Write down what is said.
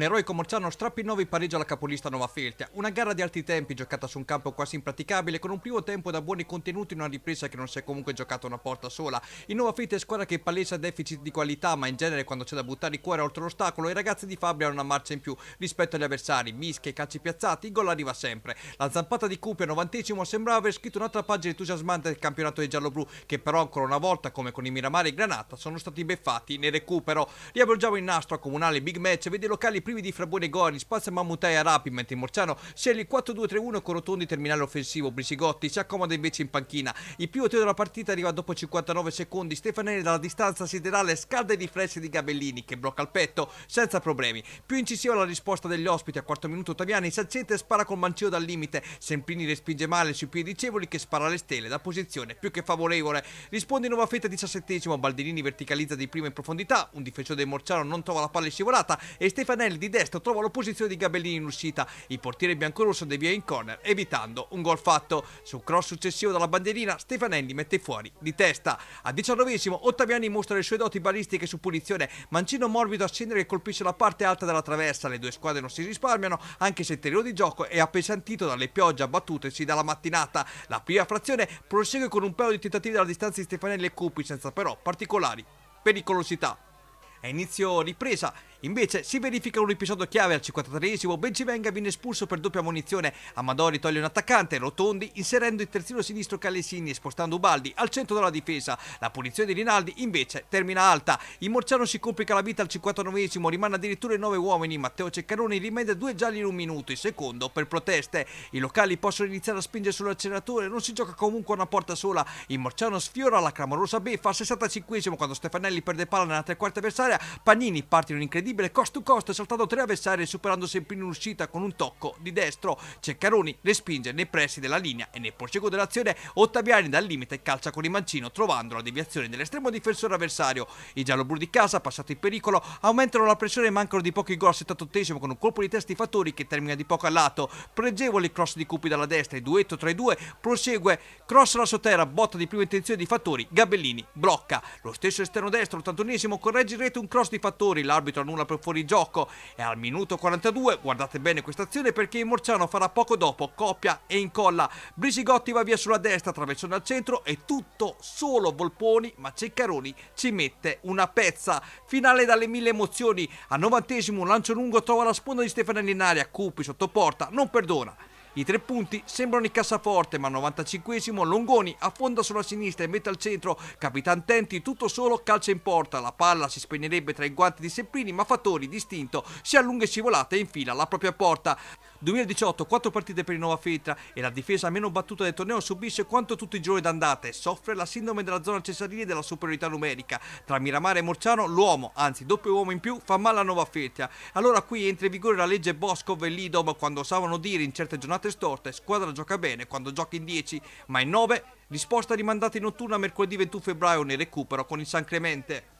un eroico Morciano Strappinovi pareggia la capolista Nova Feltia. Una gara di alti tempi giocata su un campo quasi impraticabile con un primo tempo da buoni contenuti in una ripresa che non si è comunque giocata una porta sola. Il Nova Feltia è squadra che palesa deficit di qualità ma in genere quando c'è da buttare il cuore oltre l'ostacolo i ragazzi di Fabri hanno una marcia in più rispetto agli avversari. Mischie, calci piazzati, il gol arriva sempre. La zampata di Cupi al novantesimo sembrava aver scritto un'altra pagina entusiasmante del campionato dei gialloblu che però ancora una volta come con i Miramare e Granata sono stati beffati nel recupero. Riavolgiamo il nastro a comunale Big Match e vede i locali privi di Frabone Gori, spazza a Rapi, mentre Morciano sceglie il 4-2-3-1 con rotondi terminale offensivo. Brisigotti si accomoda invece in panchina. Il primo pivot della partita arriva dopo 59 secondi. Stefanelli dalla distanza siderale scalda i riflessi di Gabellini che blocca il petto senza problemi. Più incisiva la risposta degli ospiti a quarto minuto Taviani, Sancete spara col mancino dal limite. Semprini respinge male sui piedi Cevoli che spara le stelle da posizione più che favorevole. Risponde in nuova fetta 17 Baldinini verticalizza di prima in profondità, un difensore del Morciano non trova la palla scivolata e Stefanelli di destra trova l'opposizione di Gabellini in uscita. Il portiere biancorusso devia in corner evitando un gol fatto. Su cross successivo dalla bandierina Stefanelli mette fuori di testa. A diciannovesimo Ottaviani mostra le sue doti balistiche su punizione. Mancino morbido a scendere che colpisce la parte alta della traversa. Le due squadre non si risparmiano anche se il terreno di gioco è appesantito dalle piogge abbattutesi dalla mattinata. La prima frazione prosegue con un paio di tentativi dalla distanza di Stefanelli e Cupi senza però particolari pericolosità. A inizio ripresa Invece si verifica un episodio chiave al 53esimo, Bencivenga viene espulso per doppia munizione, Amadori toglie un attaccante, Rotondi inserendo il terzino sinistro Calesini e spostando Ubaldi al centro della difesa. La punizione di Rinaldi invece termina alta, il Morciano si complica la vita al 59esimo, rimane addirittura 9 uomini, Matteo Ceccaroni rimedia due gialli in un minuto, il secondo per proteste. I locali possono iniziare a spingere sull'acceleratore, non si gioca comunque a una porta sola, il Morciano sfiora la clamorosa beffa al 65esimo quando Stefanelli perde palla nella tre quarti avversaria, Pagnini parte in un incredibile incredibile cost to cost, ha tre avversari superando sempre in uscita con un tocco di destro. Ceccaroni respinge nei pressi della linea e nel proseguo dell'azione Ottaviani dal limite calcia con il mancino trovando la deviazione dell'estremo difensore avversario. I gialloblu di casa, passati in pericolo, aumentano la pressione e mancano di pochi gol al 78 con un colpo di testa di Fattori che termina di poco a lato. Pregevole il cross di Cupi dalla destra e duetto tra i due prosegue, cross alla sotterra, botta di prima intenzione di Fattori, Gabellini blocca. Lo stesso esterno destro, 81 corregge rete un cross di Fattori, l'arbitro annulla Morciano per gioco e al minuto 42, guardate bene questa azione perché il Morciano farà poco dopo coppia e incolla, Brisigotti va via sulla destra, attraversando al centro e tutto solo Volponi, ma Ceccaroni ci mette una pezza, finale dalle mille emozioni, al novantesimo un lancio lungo trova la sponda di Stefanelli in aria, Cupi sotto porta non perdona, i tre punti sembrano in cassaforte, ma al 95 Longoni affonda sulla sinistra e mette al centro Capitan Tenti tutto solo calcia in porta. La palla si spegnerebbe tra i guanti di Sepprini, ma Fattori, distinto, si allunga e scivolata e infila la propria porta. 2018, quattro partite per il Nova Fetra e la difesa meno battuta del torneo subisce quanto tutti i giorni d'andata e soffre la sindrome della zona cesarile e della superiorità numerica. Tra Miramare e Morciano l'uomo, anzi doppio uomo in più, fa male a Nova Fetra. Allora qui entra in vigore la legge Boscov e Lidov quando osavano dire in certe giornate giornate storte, squadra gioca bene quando gioca in 10 ma in 9, risposta rimandata in notturna mercoledì 21 febbraio nel recupero con il San Clemente.